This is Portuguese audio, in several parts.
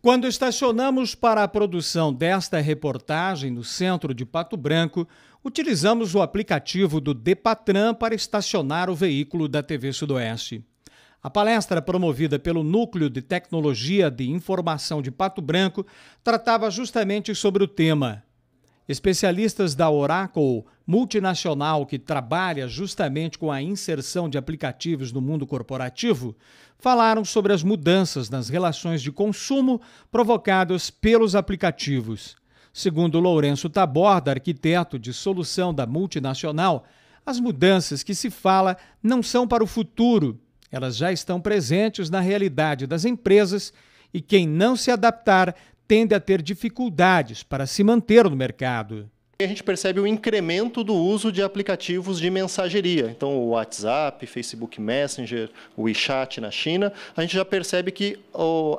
Quando estacionamos para a produção desta reportagem no centro de Pato Branco, utilizamos o aplicativo do Depatran para estacionar o veículo da TV Sudoeste. A palestra promovida pelo Núcleo de Tecnologia de Informação de Pato Branco tratava justamente sobre o tema Especialistas da Oracle, multinacional que trabalha justamente com a inserção de aplicativos no mundo corporativo, falaram sobre as mudanças nas relações de consumo provocadas pelos aplicativos. Segundo Lourenço Taborda, arquiteto de solução da multinacional, as mudanças que se fala não são para o futuro, elas já estão presentes na realidade das empresas e quem não se adaptar tende a ter dificuldades para se manter no mercado a gente percebe o incremento do uso de aplicativos de mensageria. Então, o WhatsApp, Facebook Messenger, o WeChat na China, a gente já percebe que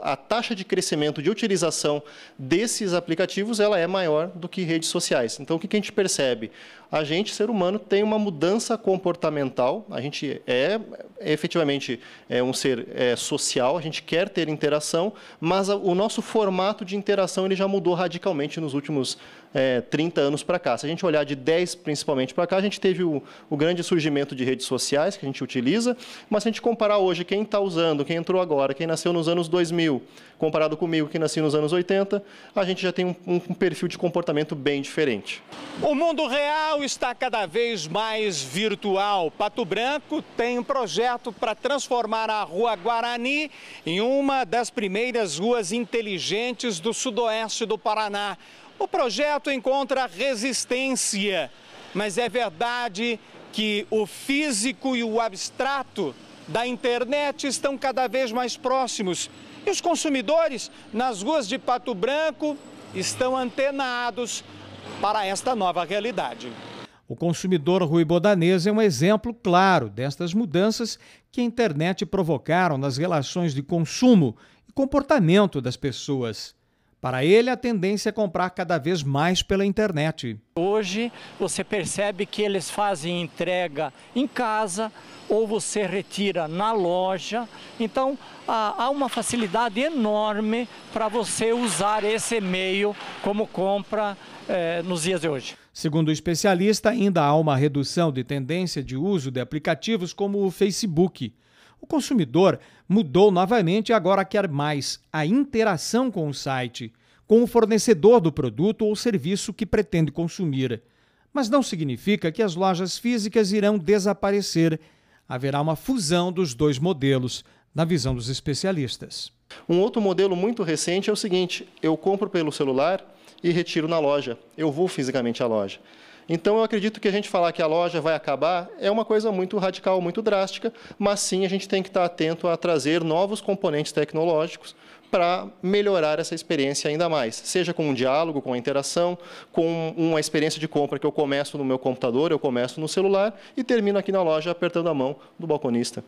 a taxa de crescimento de utilização desses aplicativos ela é maior do que redes sociais. Então, o que a gente percebe? A gente, ser humano, tem uma mudança comportamental. A gente é efetivamente é um ser é, social, a gente quer ter interação, mas o nosso formato de interação ele já mudou radicalmente nos últimos é, 30 anos para cá. Se a gente olhar de 10 principalmente para cá, a gente teve o, o, grande surgimento de redes sociais que a gente utiliza, mas se a gente comparar hoje quem está usando, quem entrou agora, quem nasceu nos anos 2000, comparado comigo que nasci nos anos 80, a gente já tem um, um perfil de comportamento bem diferente. O mundo real está cada vez mais virtual. Pato Branco tem um projeto para transformar a Rua Guarani em uma das primeiras ruas inteligentes do sudoeste do Paraná. O projeto encontra resistência, mas é verdade que o físico e o abstrato da internet estão cada vez mais próximos. E os consumidores nas ruas de Pato Branco estão antenados para esta nova realidade. O consumidor Rui Bodanês é um exemplo claro destas mudanças que a internet provocaram nas relações de consumo e comportamento das pessoas. Para ele, a tendência é comprar cada vez mais pela internet. Hoje, você percebe que eles fazem entrega em casa ou você retira na loja. Então, há uma facilidade enorme para você usar esse meio como compra eh, nos dias de hoje. Segundo o especialista, ainda há uma redução de tendência de uso de aplicativos como o Facebook o consumidor mudou novamente e agora quer mais a interação com o site, com o fornecedor do produto ou serviço que pretende consumir. Mas não significa que as lojas físicas irão desaparecer. Haverá uma fusão dos dois modelos, na visão dos especialistas. Um outro modelo muito recente é o seguinte: eu compro pelo celular e retiro na loja. Eu vou fisicamente à loja. Então, eu acredito que a gente falar que a loja vai acabar é uma coisa muito radical, muito drástica, mas sim a gente tem que estar atento a trazer novos componentes tecnológicos para melhorar essa experiência ainda mais, seja com um diálogo, com a interação, com uma experiência de compra que eu começo no meu computador, eu começo no celular e termino aqui na loja apertando a mão do balconista.